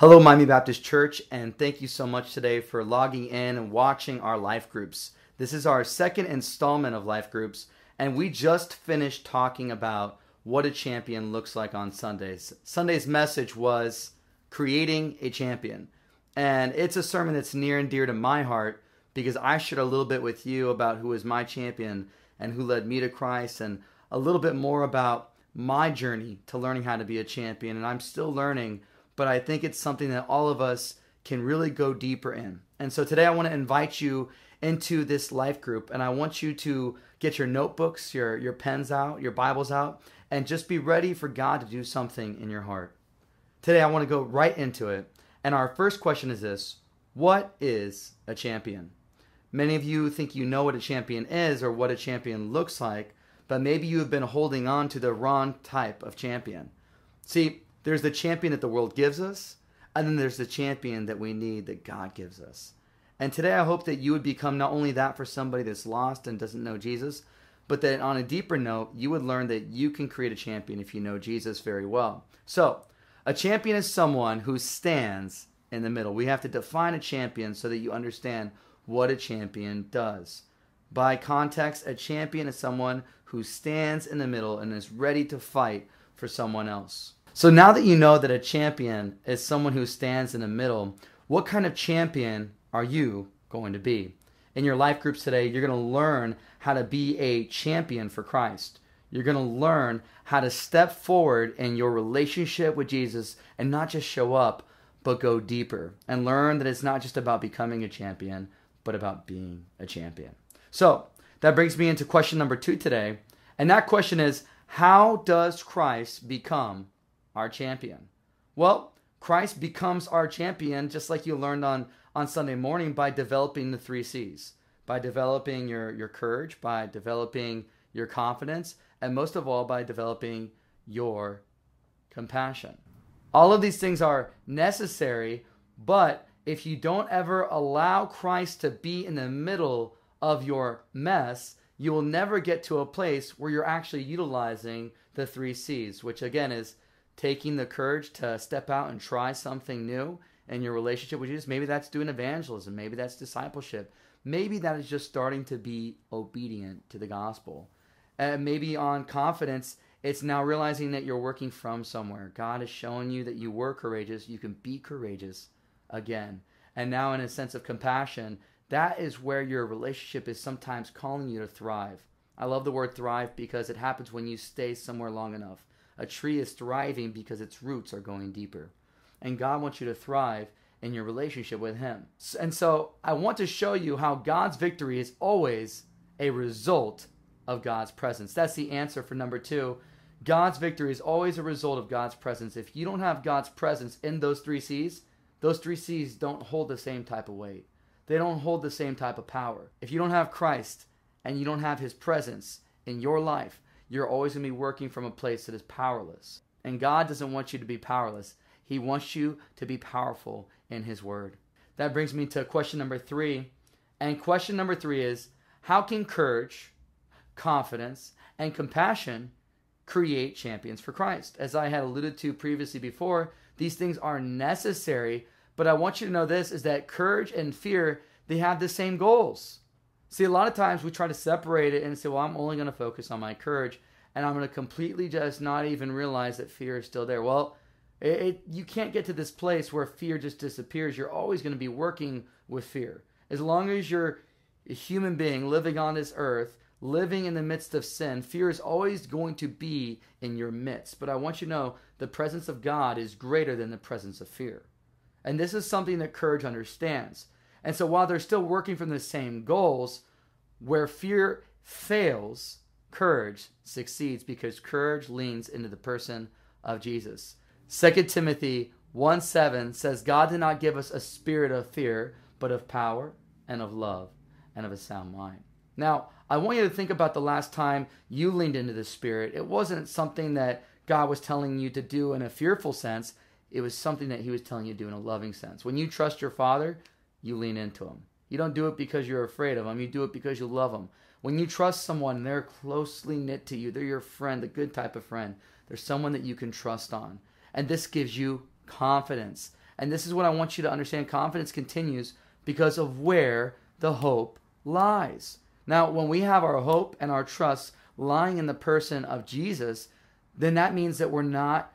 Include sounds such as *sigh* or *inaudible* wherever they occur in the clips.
Hello, Miami Baptist Church, and thank you so much today for logging in and watching our life groups. This is our second installment of life groups, and we just finished talking about what a champion looks like on Sundays. Sunday's message was creating a champion, and it's a sermon that's near and dear to my heart because I shared a little bit with you about who is my champion and who led me to Christ, and a little bit more about my journey to learning how to be a champion, and I'm still learning but I think it's something that all of us can really go deeper in. And so today I want to invite you into this life group and I want you to get your notebooks, your your pens out, your Bibles out and just be ready for God to do something in your heart. Today I want to go right into it. And our first question is this, what is a champion? Many of you think you know what a champion is or what a champion looks like, but maybe you have been holding on to the wrong type of champion. See, there's the champion that the world gives us, and then there's the champion that we need that God gives us. And today I hope that you would become not only that for somebody that's lost and doesn't know Jesus, but that on a deeper note, you would learn that you can create a champion if you know Jesus very well. So, a champion is someone who stands in the middle. We have to define a champion so that you understand what a champion does. By context, a champion is someone who stands in the middle and is ready to fight for someone else. So now that you know that a champion is someone who stands in the middle, what kind of champion are you going to be? In your life groups today, you're going to learn how to be a champion for Christ. You're going to learn how to step forward in your relationship with Jesus and not just show up, but go deeper and learn that it's not just about becoming a champion, but about being a champion. So that brings me into question number two today. And that question is how does Christ become our champion. Well, Christ becomes our champion, just like you learned on, on Sunday morning, by developing the three C's, by developing your, your courage, by developing your confidence, and most of all, by developing your compassion. All of these things are necessary, but if you don't ever allow Christ to be in the middle of your mess, you will never get to a place where you're actually utilizing the three C's, which again is taking the courage to step out and try something new in your relationship with Jesus. Maybe that's doing evangelism. Maybe that's discipleship. Maybe that is just starting to be obedient to the gospel. And maybe on confidence, it's now realizing that you're working from somewhere. God is showing you that you were courageous. You can be courageous again. And now, in a sense of compassion, that is where your relationship is sometimes calling you to thrive. I love the word thrive because it happens when you stay somewhere long enough. A tree is thriving because its roots are going deeper. And God wants you to thrive in your relationship with Him. And so I want to show you how God's victory is always a result of God's presence. That's the answer for number two. God's victory is always a result of God's presence. If you don't have God's presence in those three C's, those three C's don't hold the same type of weight. They don't hold the same type of power. If you don't have Christ and you don't have His presence in your life, you're always going to be working from a place that is powerless. And God doesn't want you to be powerless, He wants you to be powerful in His Word. That brings me to question number three. And question number three is how can courage, confidence, and compassion create champions for Christ? As I had alluded to previously before, these things are necessary, but I want you to know this is that courage and fear, they have the same goals. See, a lot of times we try to separate it and say, well, I'm only going to focus on my courage and I'm going to completely just not even realize that fear is still there. Well, it, it, you can't get to this place where fear just disappears. You're always going to be working with fear. As long as you're a human being living on this earth, living in the midst of sin, fear is always going to be in your midst. But I want you to know the presence of God is greater than the presence of fear. And this is something that courage understands. And so while they're still working from the same goals, where fear fails, courage succeeds because courage leans into the person of Jesus. 2 Timothy 1 7 says, God did not give us a spirit of fear, but of power and of love and of a sound mind. Now, I want you to think about the last time you leaned into the Spirit. It wasn't something that God was telling you to do in a fearful sense, it was something that He was telling you to do in a loving sense. When you trust your Father, you lean into them. You don't do it because you're afraid of them. You do it because you love them. When you trust someone, they're closely knit to you. They're your friend, the good type of friend. They're someone that you can trust on. And this gives you confidence. And this is what I want you to understand confidence continues because of where the hope lies. Now, when we have our hope and our trust lying in the person of Jesus, then that means that we're not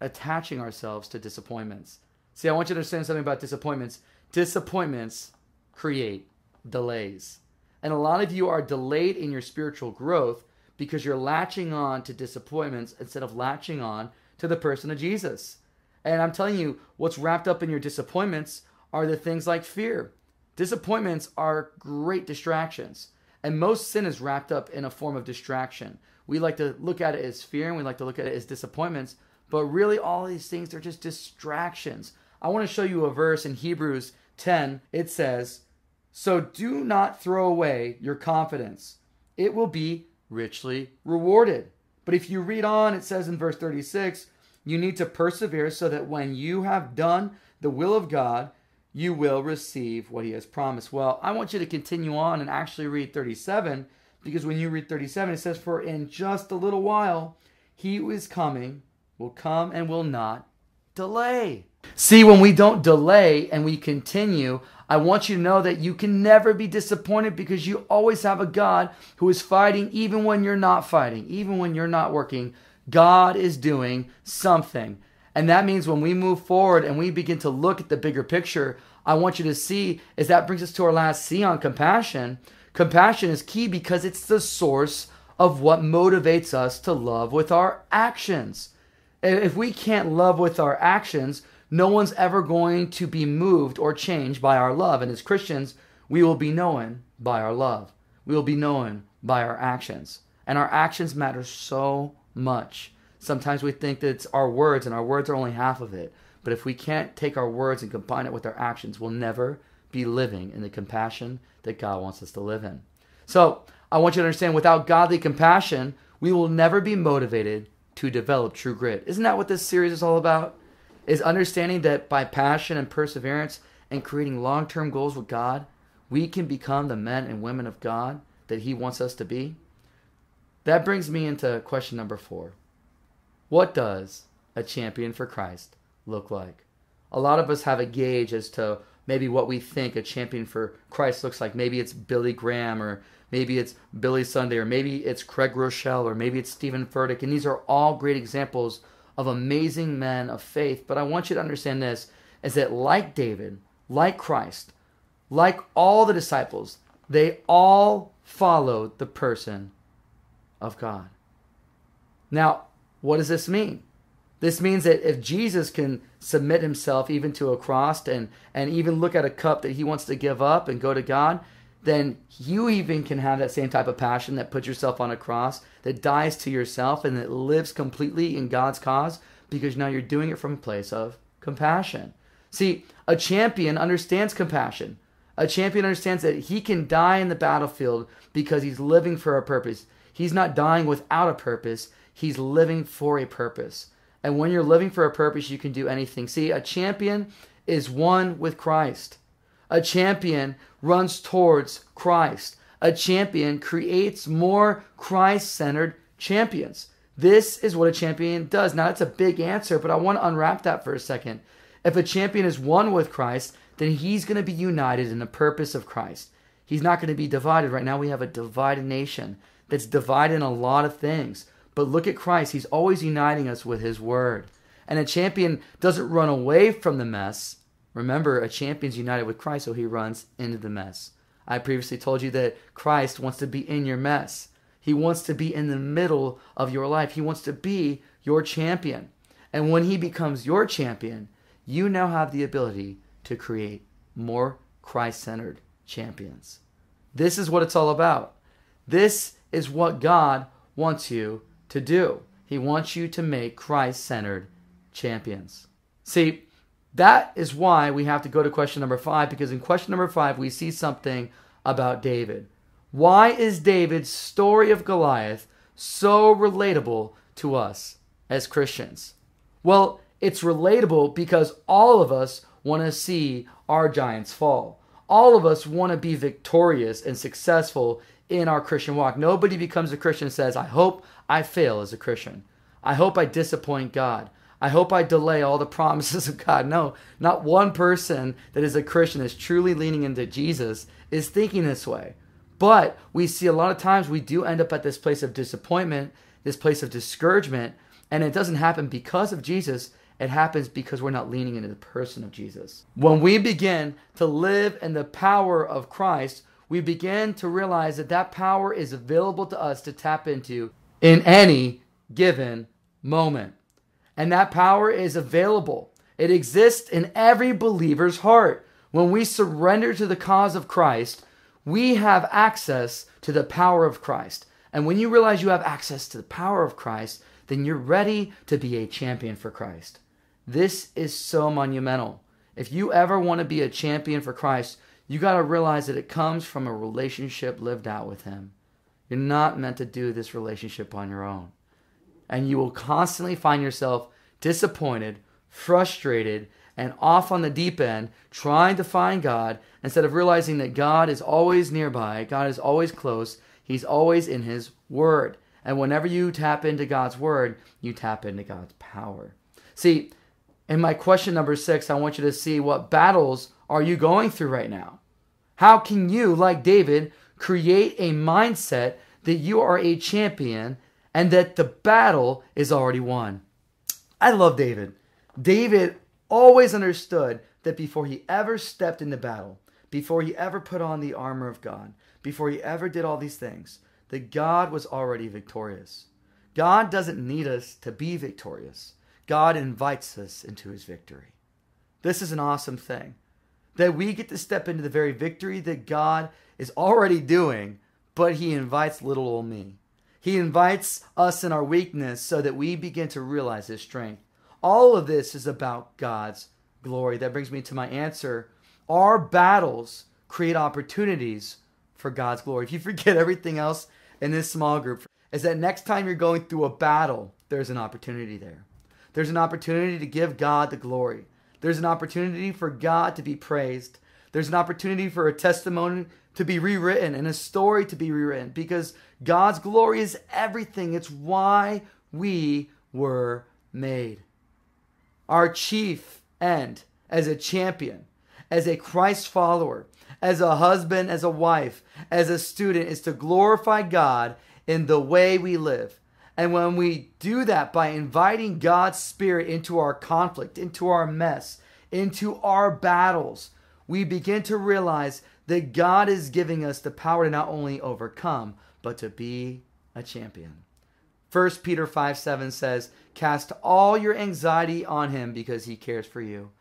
attaching ourselves to disappointments. See, I want you to understand something about disappointments. Disappointments create delays. And a lot of you are delayed in your spiritual growth because you're latching on to disappointments instead of latching on to the person of Jesus. And I'm telling you, what's wrapped up in your disappointments are the things like fear. Disappointments are great distractions. And most sin is wrapped up in a form of distraction. We like to look at it as fear and we like to look at it as disappointments, but really all these things are just distractions. I want to show you a verse in Hebrews 10. It says, So do not throw away your confidence, it will be richly rewarded. But if you read on, it says in verse 36, you need to persevere so that when you have done the will of God, you will receive what he has promised. Well, I want you to continue on and actually read 37 because when you read 37, it says, For in just a little while, he who is coming will come and will not delay. See, when we don't delay and we continue, I want you to know that you can never be disappointed because you always have a God who is fighting even when you're not fighting, even when you're not working. God is doing something. And that means when we move forward and we begin to look at the bigger picture, I want you to see is that brings us to our last C on compassion. Compassion is key because it's the source of what motivates us to love with our actions. If we can't love with our actions, no one's ever going to be moved or changed by our love. And as Christians, we will be known by our love. We will be known by our actions. And our actions matter so much. Sometimes we think that it's our words, and our words are only half of it. But if we can't take our words and combine it with our actions, we'll never be living in the compassion that God wants us to live in. So I want you to understand without godly compassion, we will never be motivated to develop true grit. Isn't that what this series is all about? Is understanding that by passion and perseverance and creating long term goals with God, we can become the men and women of God that He wants us to be? That brings me into question number four What does a champion for Christ look like? A lot of us have a gauge as to maybe what we think a champion for Christ looks like. Maybe it's Billy Graham or maybe it's Billy Sunday or maybe it's Craig Rochelle or maybe it's Stephen Furtick. And these are all great examples of amazing men of faith. But I want you to understand this is that like David, like Christ, like all the disciples, they all followed the person of God. Now, what does this mean? This means that if Jesus can submit himself even to a cross and, and even look at a cup that he wants to give up and go to God, then you even can have that same type of passion that puts yourself on a cross, that dies to yourself, and that lives completely in God's cause because now you're doing it from a place of compassion. See, a champion understands compassion. A champion understands that he can die in the battlefield because he's living for a purpose. He's not dying without a purpose, he's living for a purpose. And when you're living for a purpose, you can do anything. See, a champion is one with Christ. A champion runs towards Christ. A champion creates more Christ centered champions. This is what a champion does. Now, that's a big answer, but I want to unwrap that for a second. If a champion is one with Christ, then he's going to be united in the purpose of Christ. He's not going to be divided. Right now, we have a divided nation that's divided in a lot of things. But look at Christ. He's always uniting us with his word. And a champion doesn't run away from the mess. Remember, a champion's united with Christ, so he runs into the mess. I previously told you that Christ wants to be in your mess. He wants to be in the middle of your life. He wants to be your champion. And when he becomes your champion, you now have the ability to create more Christ centered champions. This is what it's all about. This is what God wants you to do. He wants you to make Christ centered champions. See, that is why we have to go to question number five, because in question number five, we see something about David. Why is David's story of Goliath so relatable to us as Christians? Well, it's relatable because all of us want to see our giants fall all of us want to be victorious and successful in our Christian walk. Nobody becomes a Christian and says, I hope I fail as a Christian. I hope I disappoint God. I hope I delay all the *laughs* promises of God. No, not one person that is a Christian is truly leaning into Jesus is thinking this way. But we see a lot of times we do end up at this place of disappointment, this place of discouragement, and it doesn't happen because of Jesus. It happens because we're not leaning into the person of Jesus. When we begin to live in the power of Christ, we begin to realize that that power is available to us to tap into in any given moment. And that power is available. It exists in every believer's heart. When we surrender to the cause of Christ, we have access to the power of Christ. And when you realize you have access to the power of Christ, then you're ready to be a champion for Christ. This is so monumental. If you ever want to be a champion for Christ, you got to realize that it comes from a relationship lived out with Him. You're not meant to do this relationship on your own. And you will constantly find yourself disappointed, frustrated, and off on the deep end trying to find God instead of realizing that God is always nearby, God is always close, He's always in His Word. And whenever you tap into God's Word, you tap into God's power. See, in my question number six, I want you to see what battles are you going through right now? How can you, like David, create a mindset that you are a champion and that the battle is already won? I love David. David always understood that before he ever stepped into battle, before he ever put on the armor of God, before he ever did all these things, that God was already victorious. God doesn't need us to be victorious. God invites us into his victory. This is an awesome thing that we get to step into the very victory that God is already doing, but he invites little old me. He invites us in our weakness so that we begin to realize his strength. All of this is about God's glory. That brings me to my answer. Our battles create opportunities for God's glory. If you forget everything else in this small group, is that next time you're going through a battle, there's an opportunity there. There's an opportunity to give God the glory. There's an opportunity for God to be praised. There's an opportunity for a testimony to be rewritten and a story to be rewritten because God's glory is everything. It's why we were made. Our chief end as a champion, as a Christ follower, as a husband, as a wife, as a student is to glorify God in the way we live, and when we do that by inviting God's Spirit into our conflict, into our mess, into our battles, we begin to realize that God is giving us the power to not only overcome, but to be a champion. 1 Peter 5 7 says, Cast all your anxiety on him because he cares for you.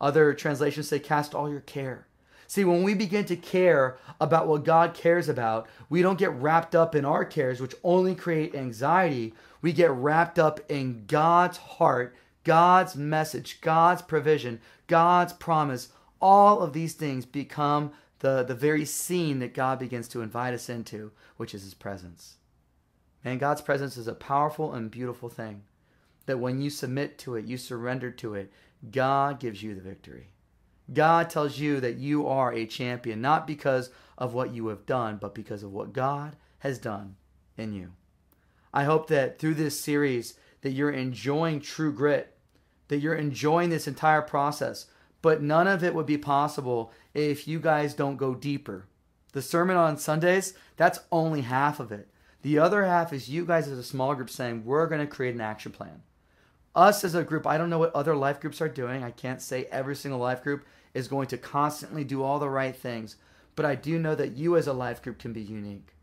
Other translations say, Cast all your care See, when we begin to care about what God cares about, we don't get wrapped up in our cares, which only create anxiety. We get wrapped up in God's heart, God's message, God's provision, God's promise. All of these things become the, the very scene that God begins to invite us into, which is His presence. And God's presence is a powerful and beautiful thing that when you submit to it, you surrender to it, God gives you the victory. God tells you that you are a champion, not because of what you have done, but because of what God has done in you. I hope that through this series that you're enjoying true grit, that you're enjoying this entire process, but none of it would be possible if you guys don't go deeper. The sermon on Sundays, that's only half of it. The other half is you guys as a small group saying, we're going to create an action plan us as a group, I don't know what other life groups are doing. I can't say every single life group is going to constantly do all the right things, but I do know that you as a life group can be unique.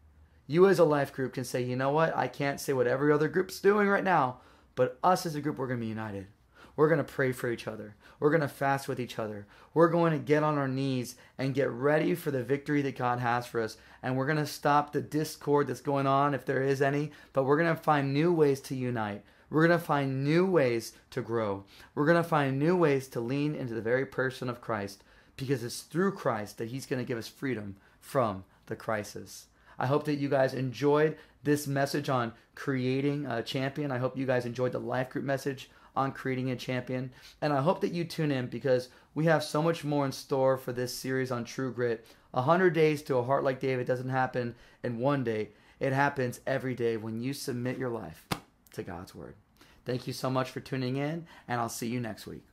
You as a life group can say, you know what, I can't say what every other group's doing right now, but us as a group, we're going to be united. We're going to pray for each other. We're going to fast with each other. We're going to get on our knees and get ready for the victory that God has for us. And we're going to stop the discord that's going on, if there is any, but we're going to find new ways to unite. We're going to find new ways to grow. We're going to find new ways to lean into the very person of Christ because it's through Christ that He's going to give us freedom from the crisis. I hope that you guys enjoyed this message on creating a champion. I hope you guys enjoyed the life group message on creating a champion. And I hope that you tune in because we have so much more in store for this series on True Grit. 100 days to a heart like David doesn't happen in one day, it happens every day when you submit your life to God's Word. Thank you so much for tuning in, and I'll see you next week.